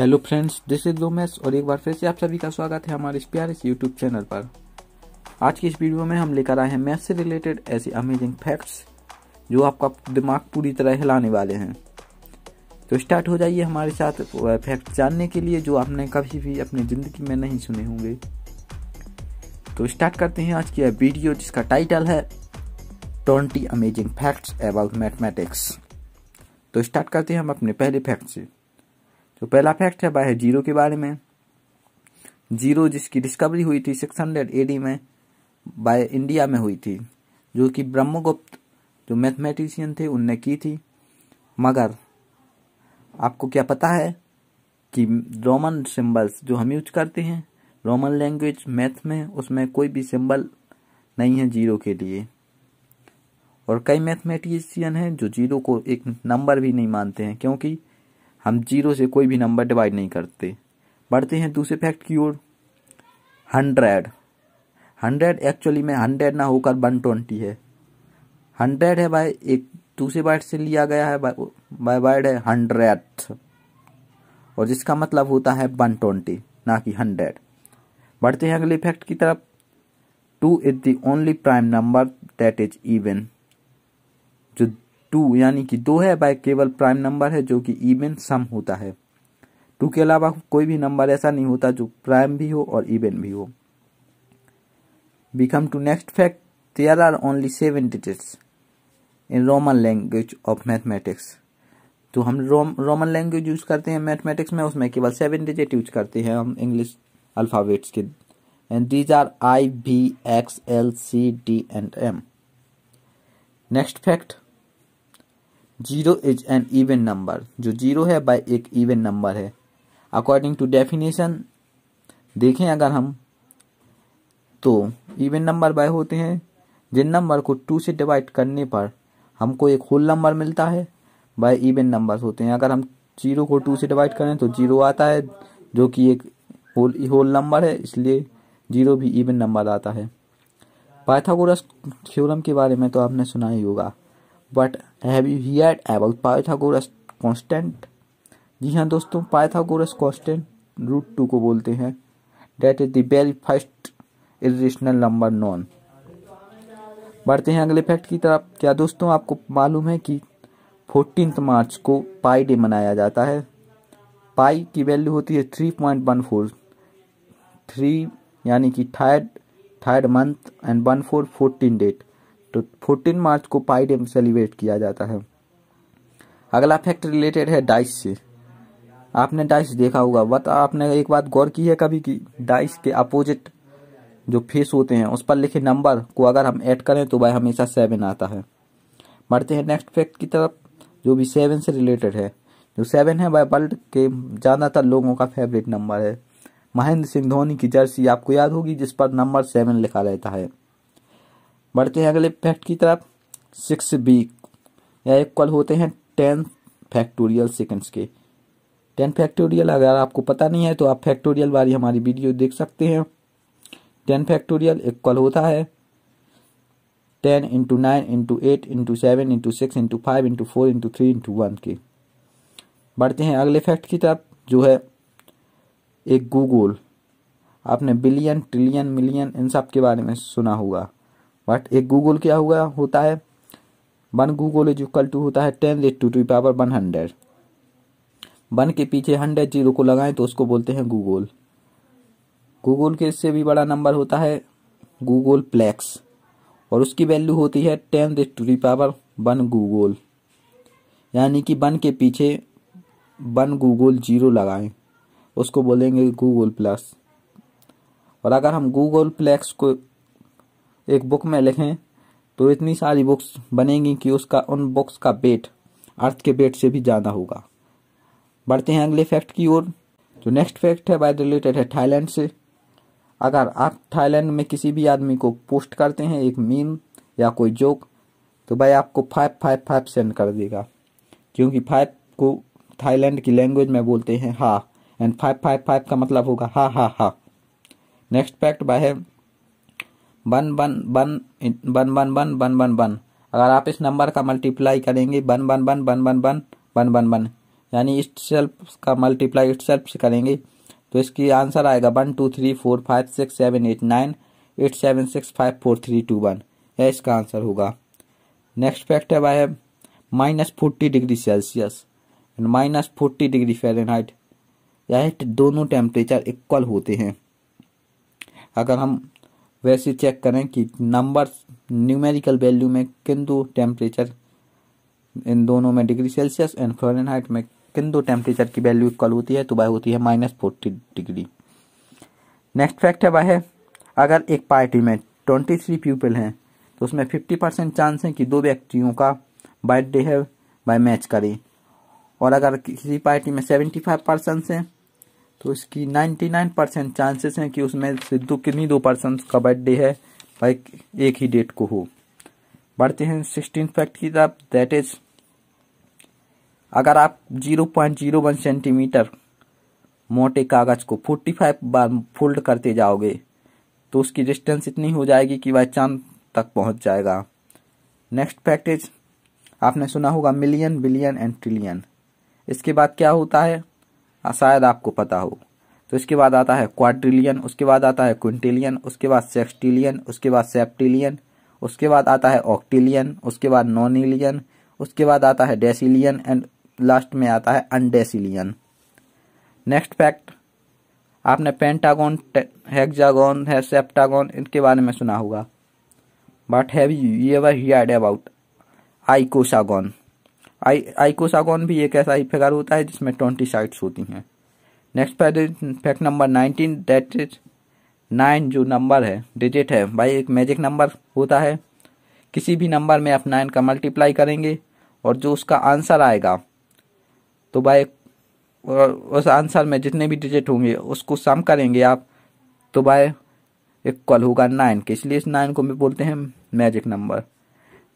hello friends this is डोमेस और एक बार फिर से आप सभी का स्वागत है हमारे इस प्यारे से यूट्यूब चैनल पर आज की इस वीडियो में हम लेकर आए हैं मैथ से रिलेटेड ऐसे अमेजिंग फैक्ट्स जो आपका दिमाग पूरी तरह हिलाने वाले हैं तो स्टार्ट हो जाइए हमारे साथ फैक्ट जानने के लिए जो आपने कभी भी अपनी ज़िंदगी में नहीं सुने होंगे तो स्टार्ट करते हैं आज की वीडियो जिसका टाइटल है twenty amazing facts about mathematics तो स्टार्ट करते हैं हम अपने पहले फैक्ट से तो पहला फैक्ट है वह जीरो के बारे में जीरो जिसकी डिस्कवरी हुई थी सिक्स हंड्रेड एडी में बाय इंडिया में हुई थी जो कि ब्रह्मगुप्त जो मैथमेटिशियन थे उनने की थी मगर आपको क्या पता है कि रोमन सिंबल्स जो हम यूज करते हैं रोमन लैंग्वेज मैथ में उसमें कोई भी सिंबल नहीं है जीरो के लिए और कई मैथमेटिशियन हैं जो जीरो को एक नंबर भी नहीं मानते हैं क्योंकि हम जीरो से कोई भी नंबर डिवाइड नहीं करते बढ़ते हैं दूसरे फैक्ट की ओर हंड्रेड हंड्रेड एक्चुअली में हंड्रेड ना होकर वन ट्वेंटी है हंड्रेड है भाई एक दूसरे वर्ड से लिया गया है बाय वर्ड है हंड्रेड और जिसका मतलब होता है वन ट्वेंटी ना कि हंड्रेड बढ़ते हैं अगले फैक्ट की तरफ two is the only prime number that is even two यानी कि दो है बाय केवल प्राइम नंबर है जो कि इवेन सम होता है टू के अलावा कोई भी नंबर ऐसा नहीं होता जो प्राइम भी हो और इवेन भी हो become two next fact there are only seven digits in Roman language of mathematics तो हम रोम रोमन लैंग्वेज यूज करते हैं मैथमेटिक्स में उसमें केवल सेवन डिजिट यूज करते हैं हम इंग्लिश अल्फ़ाबेट्स के and these are I B X L C D and M next fact zero is an even number जो जीरो है बाय एक इवेंट नंबर है अकॉर्डिंग टू डेफिनेशन देखें अगर हम तो इवेंट नंबर बाय होते हैं जिन नंबर को टू से डिवाइड करने पर हमको एक होल नंबर मिलता है बाय इवेंट नंबर होते हैं अगर हम जीरो को टू से डिवाइड करें तो जीरो आता है जो कि एक होल होल नंबर है इसलिए जीरो भी इवन नंबर आता है पाइथागोरस थ्योरम के बारे में तो आपने सुना ही होगा but have you hear about Pythagoras constant जी हाँ दोस्तों पाइथागोरस कांस्टेंट रूट टू को बोलते हैं that is the very first irrational number नॉन बढ़ते हैं अगले फैक्ट की तरफ क्या दोस्तों आपको मालूम है कि फोर्टीन मार्च को पाई डे मनाया जाता है पाई की वैल्यू होती है three point one four three यानी कि third third month and one four fourteen date तो 14 मार्च को पाई डे सेलिब्रेट किया जाता है अगला फैक्ट रिलेटेड है डाइस से आपने डाइस देखा होगा बत आपने एक बात गौर की है कभी कि डाइस के अपोजिट जो फेस होते हैं उस पर लिखे नंबर को अगर हम ऐड करें तो वह हमेशा सेवन आता है बढ़ते हैं नेक्स्ट फैक्ट की तरफ जो भी सेवन से रिलेटेड है जो सेवन है वह वर्ल्ड के ज़्यादातर लोगों का फेवरेट नंबर है महेंद्र सिंह धोनी की जर्सी आपको याद होगी जिस पर नंबर सेवन लिखा रहता है बढ़ते हैं अगले फैक्ट की तरफ सिक्स बी या इक्वल होते हैं टेन फैक्टोरियल सेकंड्स के टेन फैक्टोरियल अगर आपको पता नहीं है तो आप फैक्टोरियल वाली हमारी वीडियो देख सकते हैं टेन फैक्टोरियल इक्वल होता है ten into nine into eight into seven into six into five into four into three into one के बढ़ते हैं अगले फैक्ट की तरफ जो है एक गूगल आपने बिलियन ट्रिलियन मिलियन इन सब के बारे में सुना होगा बट एक गूगल क्या हुआ होता है one googol is equal to होता है ten raised to to power one hundred one के पीछे हंड्रेड जीरो को लगाएं तो उसको बोलते हैं गूगल गूगल के इससे भी बड़ा नंबर होता है गूगल प्लेक्स और उसकी वैल्यू होती है ten raised to power one googol यानी कि वन के पीछे वन गूगल जीरो लगाएं उसको बोलेंगे गूगल प्लस और अगर हम गूगल प्लेक्स को एक बुक में लिखें तो इतनी सारी बुक्स बनेंगी कि उसका उन बुक्स का वेट अर्थ के वेट से भी ज़्यादा होगा बढ़ते हैं अगले फैक्ट की ओर जो नेक्स्ट फैक्ट है बाय रिलेटेड है थाईलैंड से अगर आप थाईलैंड में किसी भी आदमी को पोस्ट करते हैं एक मीम या कोई जोक तो भाई आपको फाइव फाइव फाइव सेंड कर देगा क्योंकि फाइव को थाईलैंड की लैंग्वेज में बोलते हैं हा एंड फाइव फाइव फाइव का मतलब होगा हा हा हा नेक्स्ट फैक्ट बाय है one one one one one one one one one अगर आप इस नंबर का मल्टीप्लाई करेंगे one one one one one one one one one यानी इस सेल्फ का मल्टीप्लाई इट सेल्फ से करेंगे तो इसकी आंसर आएगा one two three four five six seven eight nine eight seven six five four three two one यह इसका आंसर होगा नेक्स्ट फैक्ट है वह है minus forty degree Celsius and minus forty degree Fahrenheit यह दोनों टेम्परेचर इक्वल होते हैं अगर हम वैसे चेक करें कि नंबर न्यूमेरिकल वैल्यू में किन टेम्परेचर इन दोनों में डिग्री सेल्सियस एंड फॉरनहाइट में किंदु टेम्परेचर की वैल्यू इक्वल होती है तो वह होती है minus forty degree next fact है वह है अगर एक पार्टी में ट्वेंटी थ्री पीपल हैं तो उसमें फिफ्टी परसेंट चांस है कि दो व्यक्तियों का बर्थडे है वह मैच करें और अगर किसी पार्टी में सेवेंटी फाइव परसेंट हैं तो इसकी 99 परसेंट चांसेस हैं कि उसमें सिद्धू किन्नी दो पर्सन का बर्थडे है भाई एक ही डेट को हो बढ़ते हैं सिक्सटीन फैक्ट की तरफ दैट इज अगर आप 0.01 सेंटीमीटर मोटे कागज को 45 बार फोल्ड करते जाओगे तो उसकी डिस्टेंस इतनी हो जाएगी कि वह चांद तक पहुंच जाएगा नेक्स्ट फैक्ट इज आपने सुना होगा मिलियन बिलियन एंड ट्रिलियन इसके बाद क्या होता है हाँ, शायद आपको पता हो तो इसके बाद आता है क्वाड्रिलियन उसके बाद आता है क्विंटिलियन उसके बाद सेक्सटिलियन उसके बाद सेप्टिलियन उसके बाद आता है ऑक्टिलियन उसके बाद नॉनिलियन उसके बाद आता है डेसिलियन एंड लास्ट में आता है अनडेसिलियन नेक्स्ट फैक्ट आपने पेंटागोन हेक्जागोन है सेप्टागोन इनके बारे में सुना होगा but have you ever heard about icosagon I icosagon भी एक ऐसा ही फिगर होता है जिसमें ट्वेंटी साइड्स होती हैं next fact fact number nineteen that is nine जो नंबर है डिजिट है भाई एक मैजिक नंबर होता है किसी भी नंबर में आप नाइन का मल्टीप्लाई करेंगे और जो उसका आंसर आएगा तो भाई उस आंसर में जितने भी डिजिट होंगे उसको सम करेंगे आप तो भाई इक्वल होगा नाइन के इसलिए इस नाइन को भी बोलते हैं magic number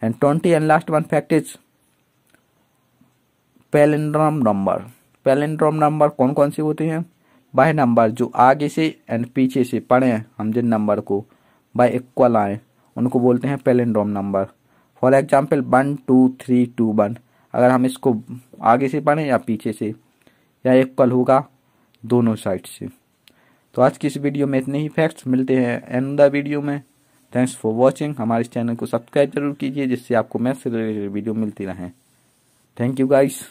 and twenty and last one fact is palindrome number palindrome number कौन कौन से होते हैं बाय नंबर जो आगे से एंड पीछे से पढ़े हम जिन नंबर को बाय इक्वल आए उनको बोलते हैं palindrome number for example one two three two one अगर हम इसको आगे से पढ़ें या पीछे से या इक्वल होगा दोनों साइड से तो आज की इस वीडियो में इतने ही फैक्ट्स मिलते हैं द वीडियो में थैंक्स फॉर वॉचिंग हमारे इस चैनल को सब्सक्राइब जरूर कीजिए जिससे आपको मैथ से रिलेटेड वीडियो मिलती रहें थैंक यू गाइस